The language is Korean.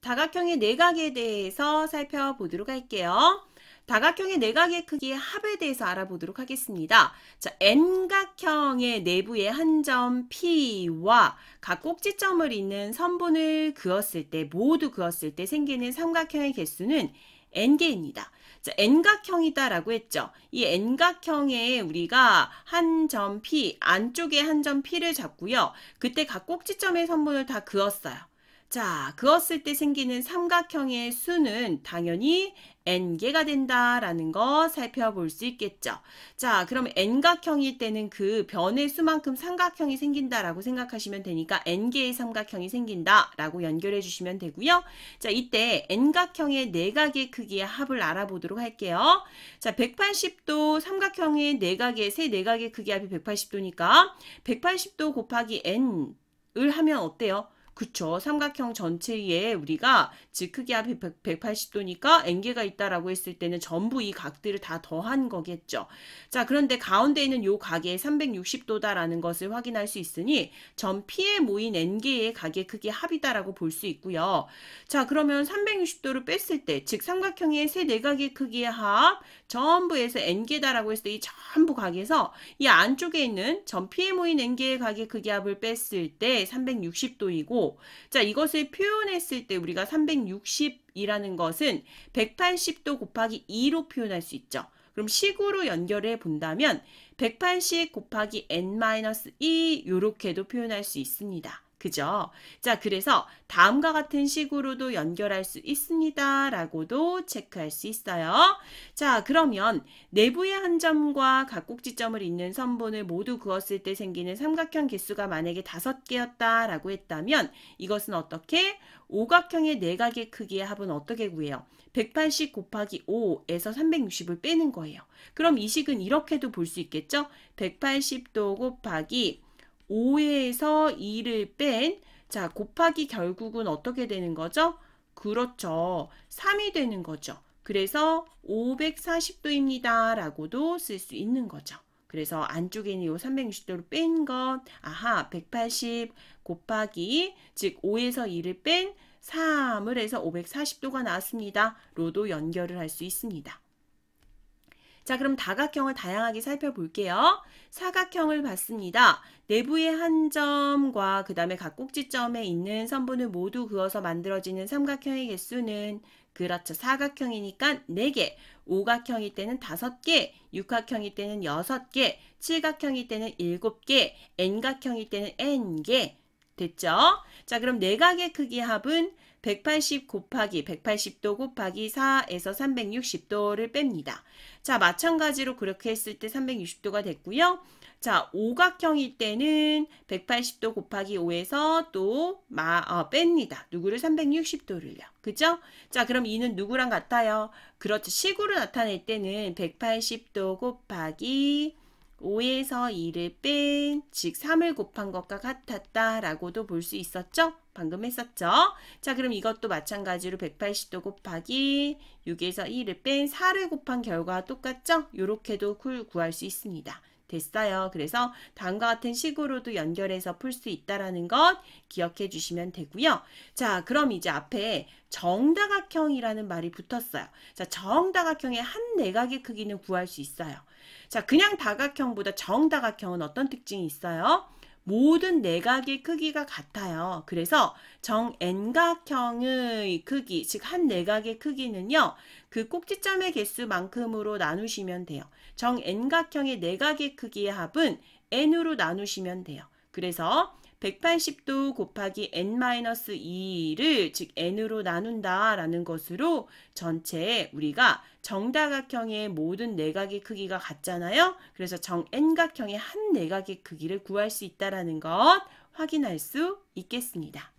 다각형의 내각에 네 대해서 살펴보도록 할게요. 다각형의 내각의 네 크기의 합에 대해서 알아보도록 하겠습니다. 자, N각형의 내부의 한 점 P와 각 꼭지점을 잇는 선분을 그었을 때, 모두 그었을 때 생기는 삼각형의 개수는 N개입니다. 자, N각형이다라고 했죠. 이 N각형에 우리가 한 점 P, 안쪽에 한 점 P를 잡고요. 그때 각 꼭지점의 선분을 다 그었어요. 자, 그었을 때 생기는 삼각형의 수는 당연히 n개가 된다라는 거 살펴볼 수 있겠죠. 자, 그럼 n각형일 때는 그 변의 수만큼 삼각형이 생긴다라고 생각하시면 되니까 n개의 삼각형이 생긴다라고 연결해 주시면 되고요. 자, 이때 n각형의 내각의 네 크기의 합을 알아보도록 할게요. 자, 180도 삼각형의 내각의 네 세 내각의 네 크기 합이 180도니까 180도 곱하기 n을 하면 어때요? 그쵸. 삼각형 전체에 우리가 즉 크기가 180도니까 n개가 있다라고 했을 때는 전부 이 각들을 다 더한 거겠죠. 자, 그런데 가운데 있는 요각의 360도다라는 것을 확인할 수 있으니 전 P에 모인 n개의 각의 크기 합이다라고 볼 수 있고요. 자, 그러면 360도를 뺐을 때, 즉 삼각형의 세 내각의 네 크기의 합 전부에서 n개다라고 했을 때 이 전부 각에서 이 안쪽에 있는 전 P에 모인 n개의 각의 크기 합을 뺐을 때 360도이고 자 이것을 표현했을 때 우리가 360이라는 것은 180도 곱하기 2로 표현할 수 있죠. 그럼 식으로 연결해 본다면 180 곱하기 n-2 이렇게도 표현할 수 있습니다. 그죠? 자, 그래서 다음과 같은 식으로도 연결할 수 있습니다. 라고도 체크할 수 있어요. 자, 그러면 내부의 한 점과 각국지점을 잇는 선본을 모두 그었을 때 생기는 삼각형 개수가 만약에 다섯 개였다라고 했다면 이것은 어떻게? 오각형의 내각의 네 크기의 합은 어떻게 구해요? 180 곱하기 5에서 360을 빼는 거예요. 그럼 이 식은 이렇게도 볼 수 있겠죠? 180도 곱하기 5에서 2를 뺀, 자, 곱하기 결국은 어떻게 되는 거죠? 그렇죠. 3이 되는 거죠. 그래서 540도입니다. 라고도 쓸 수 있는 거죠. 그래서 안쪽에 있는 요 360도를 뺀 것, 아하, 180 곱하기, 즉 5에서 2를 뺀 3을 해서 540도가 나왔습니다. 로도 연결을 할 수 있습니다. 자, 그럼 다각형을 다양하게 살펴볼게요. 사각형을 봤습니다. 내부의 한 점과 그 다음에 각 꼭지점에 있는 선분을 모두 그어서 만들어지는 삼각형의 개수는 그렇죠. 사각형이니까 4개, 5각형일 때는 5개, 6각형일 때는 6개, 7각형일 때는 7개, n각형일 때는 n개, 됐죠? 자, 그럼 내각의 네 크기 합은 180 곱하기 180도 곱하기 4에서 360도를 뺍니다. 자, 마찬가지로 그렇게 했을 때 360도가 됐고요. 자, 오각형일 때는 180도 곱하기 5에서 또 마, 어, 뺍니다. 누구를 360도를요. 그죠? 자, 그럼 이는 누구랑 같아요? 그렇죠. 시구를 나타낼 때는 180도 곱하기 5에서 2를 뺀, 즉 3을 곱한 것과 같았다라고도 볼 수 있었죠? 방금 했었죠? 자, 그럼 이것도 마찬가지로 180도 곱하기 6에서 2를 뺀 4를 곱한 결과와 똑같죠? 이렇게도 구할 수 있습니다. 됐어요. 그래서 다음과 같은 식으로도 연결해서 풀 수 있다라는 것 기억해 주시면 되고요. 자, 그럼 이제 앞에 정다각형이라는 말이 붙었어요. 자, 정다각형의 한 내각의 크기는 구할 수 있어요. 자, 그냥 다각형보다 정다각형은 어떤 특징이 있어요? 모든 내각의 네 크기가 같아요. 그래서 정n각형의 크기, 즉 한 내각의 네 크기는요. 그 꼭지점의 개수만큼으로 나누시면 돼요. 정n각형의 내각의 네 크기의 합은 n으로 나누시면 돼요. 그래서 180도 곱하기 n-2를 즉 n으로 나눈다라는 것으로 전체에 우리가 정다각형의 모든 내각의 크기가 같잖아요. 그래서 정 n각형의 한 내각의 크기를 구할 수있다는것 확인할 수 있겠습니다.